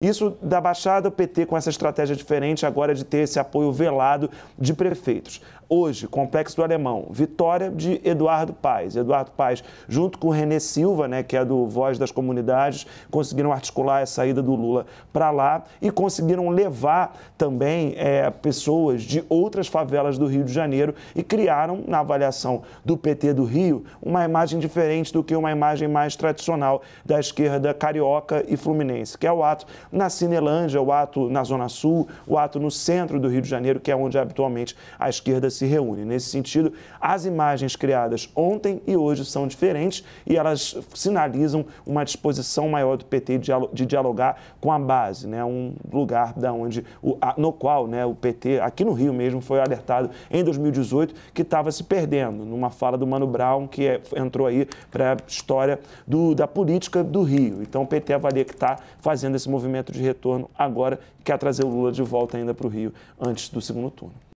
Isso da Baixada, o PT com essa estratégia diferente agora é de ter esse apoio velado de prefeitos. Hoje, Complexo do Alemão, vitória de Eduardo Paes. Eduardo Paes, junto com René Silva, né, que é do Voz das Comunidades, conseguiram articular a saída do Lula para lá e conseguiram levar também é, pessoas de outras favelas do Rio de Janeiro e criaram, na avaliação do PT do Rio, uma imagem diferente do que uma imagem mais tradicional da esquerda carioca e fluminense, que é o ato na Cinelândia, o ato na Zona Sul, o ato no centro do Rio de Janeiro, que é onde habitualmente a esquerda se reúne. Nesse sentido, as imagens criadas ontem e hoje são diferentes e elas sinalizam uma disposição maior do PT de dialogar com a base, né? um lugar da onde, no qual né, o PT, aqui no Rio mesmo, foi alertado em 2018 que estava se perdendo, numa fala do Mano Brown, que é, entrou aí para a história do, da política do Rio. Então o PT avalia que está fazendo esse movimento de retorno agora quer trazer o Lula de volta ainda para o Rio antes do segundo turno.